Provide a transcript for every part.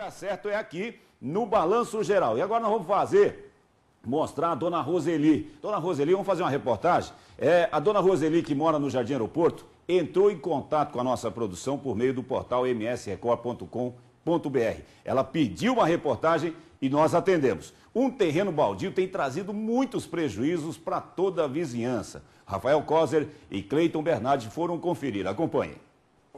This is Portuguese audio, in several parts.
lugar certo é aqui no Balanço Geral. E agora nós vamos fazer, mostrar a dona Roseli. Dona Roseli, vamos fazer uma reportagem. É, a dona Roseli, que mora no Jardim Aeroporto, entrou em contato com a nossa produção por meio do portal msrecord.com.br. Ela pediu uma reportagem e nós atendemos. Um terreno baldio tem trazido muitos prejuízos para toda a vizinhança. Rafael Coser e Cleiton Bernardi foram conferir. Acompanhem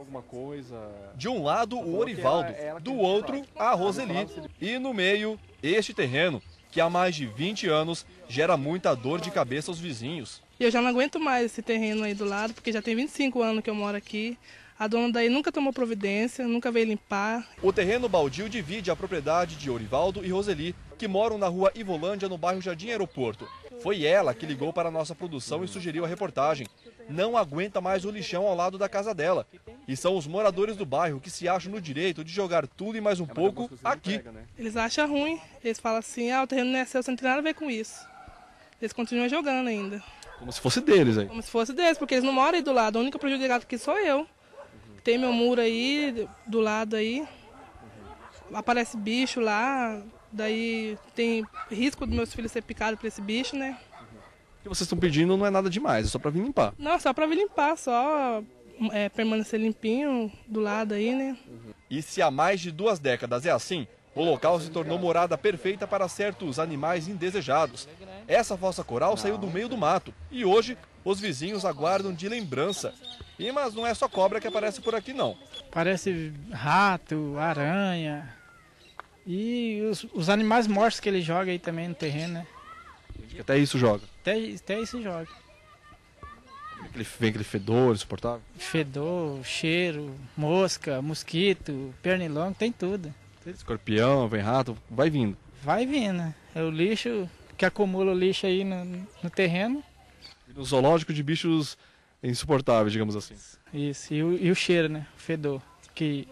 alguma coisa. De um lado, tá o Orivaldo, é, é do outro, a Roseli. E no meio, este terreno, que há mais de 20 anos gera muita dor de cabeça aos vizinhos. eu já não aguento mais esse terreno aí do lado, porque já tem 25 anos que eu moro aqui. A dona daí nunca tomou providência, nunca veio limpar. O terreno baldio divide a propriedade de Orivaldo e Roseli, que moram na rua Ivolândia, no bairro Jardim Aeroporto. Foi ela que ligou para a nossa produção e sugeriu a reportagem. Não aguenta mais o lixão ao lado da casa dela. E são os moradores do bairro que se acham no direito de jogar tudo e mais um é, pouco aqui. Né? Eles acham ruim, eles falam assim: ah, o terreno não é seu, você não tem nada a ver com isso. Eles continuam jogando ainda. Como se fosse deles aí. Como se fosse deles, porque eles não moram aí do lado. O único prejudicado aqui sou eu. Uhum. Tem meu muro aí, do lado aí. Uhum. Aparece bicho lá, Daí tem risco dos meus filhos ser picados por esse bicho, né? O que vocês estão pedindo não é nada demais, é só para vir limpar. Não, só para vir limpar, só é, permanecer limpinho do lado aí, né? E se há mais de duas décadas é assim, o local se tornou morada perfeita para certos animais indesejados. Essa fossa coral saiu do meio do mato e hoje os vizinhos aguardam de lembrança. E mas não é só cobra que aparece por aqui não. Parece rato, aranha, e os, os animais mortos que ele joga aí também no terreno, né? Até isso joga. Até, até isso joga. Aquele, vem aquele fedor insuportável? Fedor, cheiro, mosca, mosquito, pernilongo, tem tudo. Tem escorpião, vem rato, vai vindo. Vai vindo. Né? É o lixo que acumula o lixo aí no, no terreno. E no zoológico de bichos insuportáveis, digamos assim. Isso, e o, e o cheiro, né? O fedor que,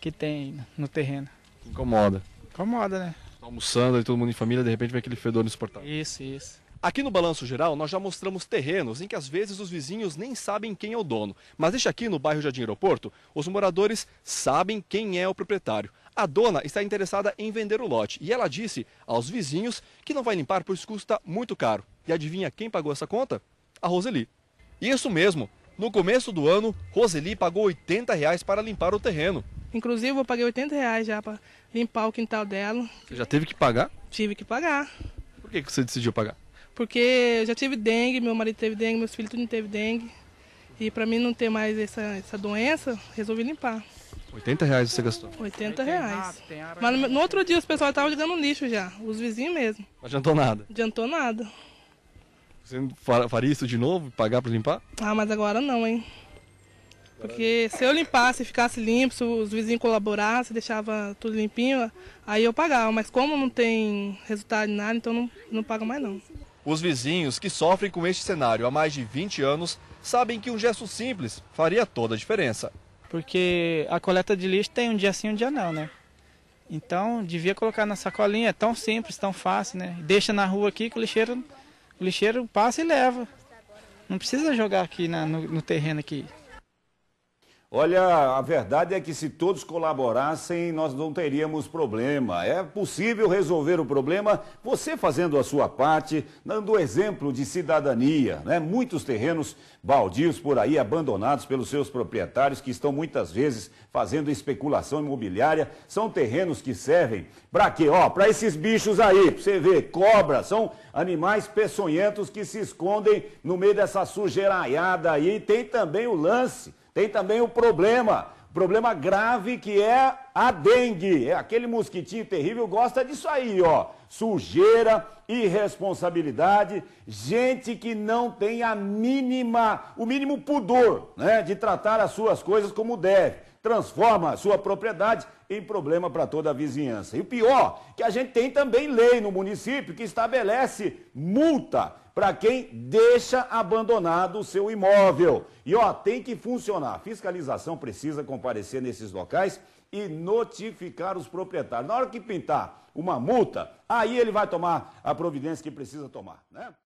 que tem no terreno. Incomoda. Incomoda, né? Tá almoçando, e todo mundo em família, de repente vem aquele fedor insuportável. Isso, isso. Aqui no Balanço Geral, nós já mostramos terrenos em que às vezes os vizinhos nem sabem quem é o dono. Mas este aqui no bairro Jardim Aeroporto, os moradores sabem quem é o proprietário. A dona está interessada em vender o lote e ela disse aos vizinhos que não vai limpar, pois custa muito caro. E adivinha quem pagou essa conta? A Roseli. Isso mesmo, no começo do ano, Roseli pagou 80 reais para limpar o terreno. Inclusive, eu paguei 80 reais já para limpar o quintal dela. Você já teve que pagar? Tive que pagar. Por que, que você decidiu pagar? Porque eu já tive dengue, meu marido teve dengue, meus filhos tudo teve dengue. E para mim não ter mais essa, essa doença, resolvi limpar. 80 reais você gastou? 80 reais. Mas no, no outro dia os pessoal estavam jogando lixo já, os vizinhos mesmo. Não adiantou nada? Adiantou nada. Você faria isso de novo? Pagar para limpar? Ah, mas agora não, hein? Porque se eu limpasse, ficasse limpo, se os vizinhos colaborassem, deixava tudo limpinho, aí eu pagava. Mas como não tem resultado em nada, então não, não paga mais não. Os vizinhos que sofrem com este cenário há mais de 20 anos sabem que um gesto simples faria toda a diferença. Porque a coleta de lixo tem um dia sim, um dia não, né? Então devia colocar na sacolinha, é tão simples, tão fácil, né? Deixa na rua aqui que o lixeiro, o lixeiro passa e leva. Não precisa jogar aqui na, no, no terreno aqui. Olha, a verdade é que se todos colaborassem, nós não teríamos problema. É possível resolver o problema você fazendo a sua parte, dando exemplo de cidadania. Né? Muitos terrenos baldios por aí, abandonados pelos seus proprietários, que estão muitas vezes fazendo especulação imobiliária, são terrenos que servem para quê? Ó, para esses bichos aí, para você ver, cobra, são animais peçonhentos que se escondem no meio dessa sujeiraiada aí. Tem também o lance tem também o problema, problema grave que é a dengue. É aquele mosquitinho terrível gosta disso aí, ó. Sujeira, irresponsabilidade, gente que não tem a mínima, o mínimo pudor, né, de tratar as suas coisas como deve. Transforma a sua propriedade em problema para toda a vizinhança. E o pior, que a gente tem também lei no município que estabelece multa para quem deixa abandonado o seu imóvel. E ó, tem que funcionar. A fiscalização precisa comparecer nesses locais e notificar os proprietários. Na hora que pintar uma multa, aí ele vai tomar a providência que precisa tomar, né?